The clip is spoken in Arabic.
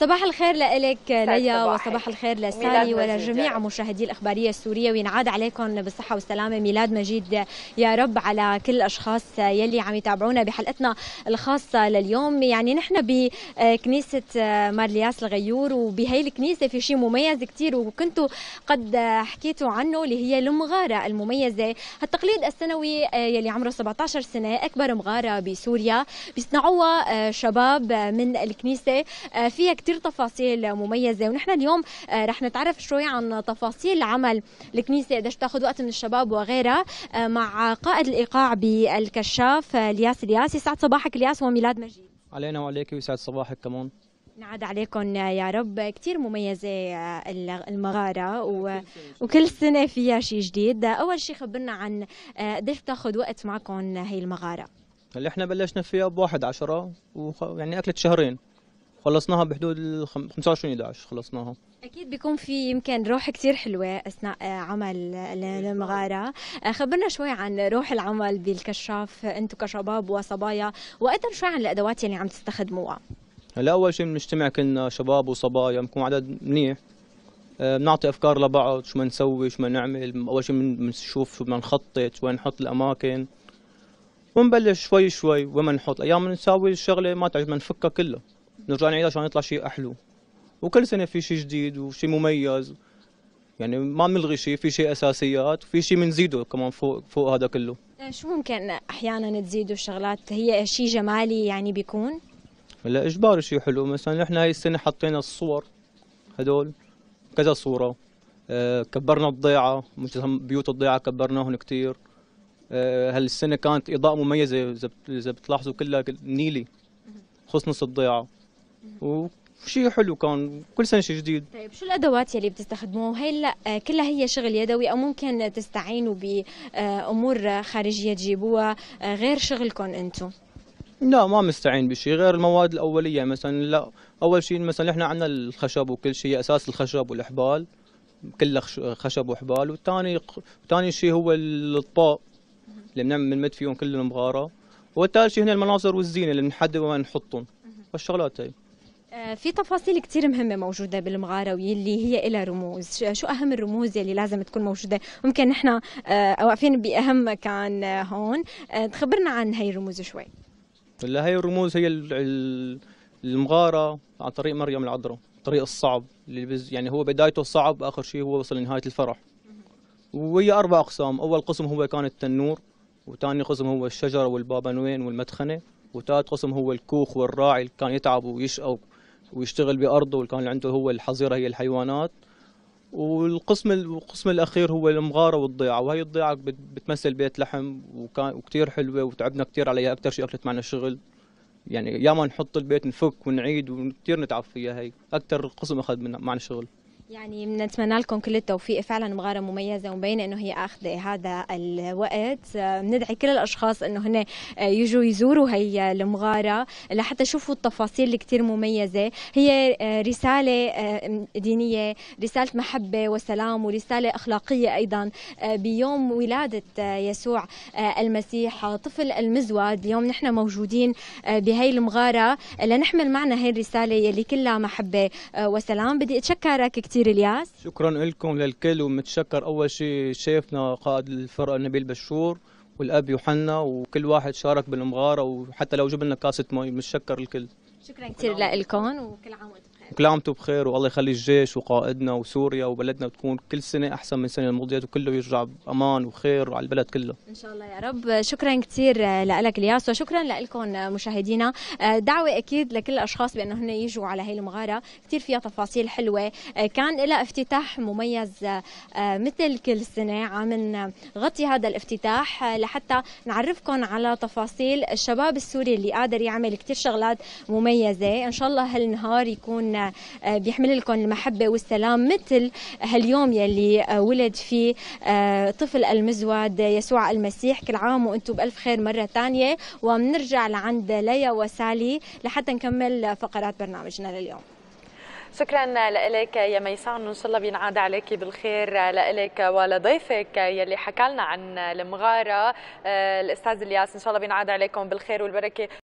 صباح الخير لك ليا وصباح الخير لسالي ولجميع مشاهدي الأخبارية السورية وينعاد عليكم بالصحة والسلامة ميلاد مجيد يا رب على كل الأشخاص يلي عم يتابعونا بحلقتنا الخاصة لليوم يعني نحن بكنيسة مارلياس الغيور وبهي الكنيسة في شيء مميز كثير وكنتوا قد حكيتوا عنه اللي هي المغارة المميزة التقليد السنوي يلي عمره 17 سنة أكبر مغارة بسوريا بيصنعوها شباب من الكنيسة فيها كتير كثير تفاصيل مميزه ونحن اليوم آه، رح نتعرف شوي عن تفاصيل عمل الكنيسه قديش تاخذ وقت من الشباب وغيرها آه، مع قائد الايقاع بالكشاف آه، الياس الياس يسعد صباحك الياس وميلاد مجيد علينا وعليك ويسعد صباحك كمان نعاد عليكم يا رب كثير مميزة المغارة وكل سنة فيها شيء جديد أول شيء خبرنا عن قديش بتاخذ وقت معكم هي المغارة اللي احنا بلشنا فيها بواحد عشرة وخ... يعني أكلت شهرين خلصناها بحدود ال 25 11 خلصناها اكيد بيكون في يمكن روح كثير حلوه اثناء آه، عمل إيه، المغاره آه، خبرنا شوي عن روح العمل بالكشاف انتم كشباب وصبايا وايضا شوي عن الادوات اللي عم تستخدموها هلا اول شيء بنجتمع كلنا شباب وصبايا بنكون عدد منيح آه، بنعطي افكار لبعض شو ما نسوي شو ما نعمل اول شيء بنشوف شو بدنا نخطط وين نحط الاماكن ونبلش شوي شوي وين نحط ايام بنساوي الشغله ما تعجبنا نفكها كلها نرجع نعيدها عشان يطلع شيء احلو وكل سنه في شيء جديد وشيء مميز يعني ما بنلغي شيء في شيء اساسيات وفي شيء بنزيده كمان فوق فوق هذا كله آه، شو ممكن احيانا تزيدوا الشغلات هي شيء جمالي يعني بيكون لا اجباري شيء حلو مثلا احنا هاي السنه حطينا الصور هدول كذا صوره أه كبرنا الضيعه بيوت الضيعه كبرناهم كثير أه هالسنه كانت اضاءه مميزه اذا بتلاحظوا كلها نيلي خص الضيعه وشي حلو كان كل سنه شيء جديد طيب شو الادوات يلي بتستخدموها هي آه، كلها هي شغل يدوي او ممكن تستعينوا بامور خارجيه تجيبوها آه، غير شغلكم انتم لا ما مستعين بشيء غير المواد الاوليه مثلا لا اول شيء مثلا احنا عندنا الخشب وكل شيء اساس الخشب والاحبال كله خشب وحبال والثاني ثاني شيء هو الاطباق اللي بنعمل بنمد فيهم كل المغاره والثالث شيء هنا المناظر والزينه اللي بنحدد وين نحطهم والشغلات هي آه، في تفاصيل كثير مهمه موجوده بالمغاره واللي هي إلى رموز شو اهم الرموز يلي لازم تكون موجوده ممكن نحن آه، واقفين باهم مكان آه، هون تخبرنا عن هي الرموز شوي لا هي الرموز هي المغاره عن طريق مريم العذراء الطريق الصعب اللي يعني هو بدايته صعب اخر شيء هو وصل لنهايه الفرح وهي اربع اقسام اول قسم هو كان التنور وثاني قسم هو الشجره والبابا نوين والمدخنه وثالث قسم هو الكوخ والراعي اللي كان يتعب ويشقى ويشتغل بارضه والكان اللي عنده هو الحظيره هي الحيوانات والقسم القسم الاخير هو المغاره والضيعه وهي الضيعه بتمثل بيت لحم وكان وكثير حلوه وتعبنا كثير عليها اكثر شيء اكلت معنا الشغل يعني ياما نحط البيت نفك ونعيد وكثير نتعب فيها هي اكثر قسم اخذ معنا شغل يعني بنتمنى لكم كل التوفيق فعلا مغاره مميزه ومبينه انه هي اخذه هذا الوقت آه، بندعي كل الاشخاص انه هن آه، يجوا يزوروا هي المغاره لحتى يشوفوا التفاصيل اللي كثير مميزه هي آه، رساله دينيه رساله محبه وسلام ورساله اخلاقيه ايضا بيوم ولاده يسوع المسيح طفل المزود اليوم نحن موجودين بهي المغاره لنحمل معنا هي الرساله يلي كلها محبه وسلام بدي اتشكرك كثير بشير الياس شكرا لكم للكل ومتشكر اول شيء شيفنا قائد الفرقه نبيل بشور والاب يوحنا وكل واحد شارك بالمغاره وحتى لو جبنا كاسه مي متشكر الكل شكرا كثير لكم وكل عام وانتم وكل عام بخير والله يخلي الجيش وقائدنا وسوريا وبلدنا تكون كل سنه احسن من السنه الماضيه وكله يرجع بامان وخير وعلى البلد كله ان شاء الله يا رب شكرا كثير لك الياس وشكرا لكم مشاهدينا دعوه اكيد لكل الاشخاص بانه هن يجوا على هي المغاره كثير فيها تفاصيل حلوه كان لها افتتاح مميز آه، مثل كل سنه عم نغطي هذا الافتتاح آه، لحتى نعرفكم على تفاصيل الشباب السوري اللي قادر يعمل كثير شغلات مميزه ان شاء الله هالنهار يكون آه، بيحمل لكم المحبه والسلام مثل هاليوم يلي آه، ولد فيه آه، طفل المزود يسوع المسيح كل عام وانتم بالف خير مره ثانيه وبنرجع لعند ليا وسالي لحتى نكمل فقرات برنامجنا لليوم شكرا لك يا ميسان وان شاء الله بينعاد عليك بالخير لك ولضيفك يلي حكى لنا عن المغاره الاستاذ الياس ان شاء الله بينعاد عليكم بالخير والبركه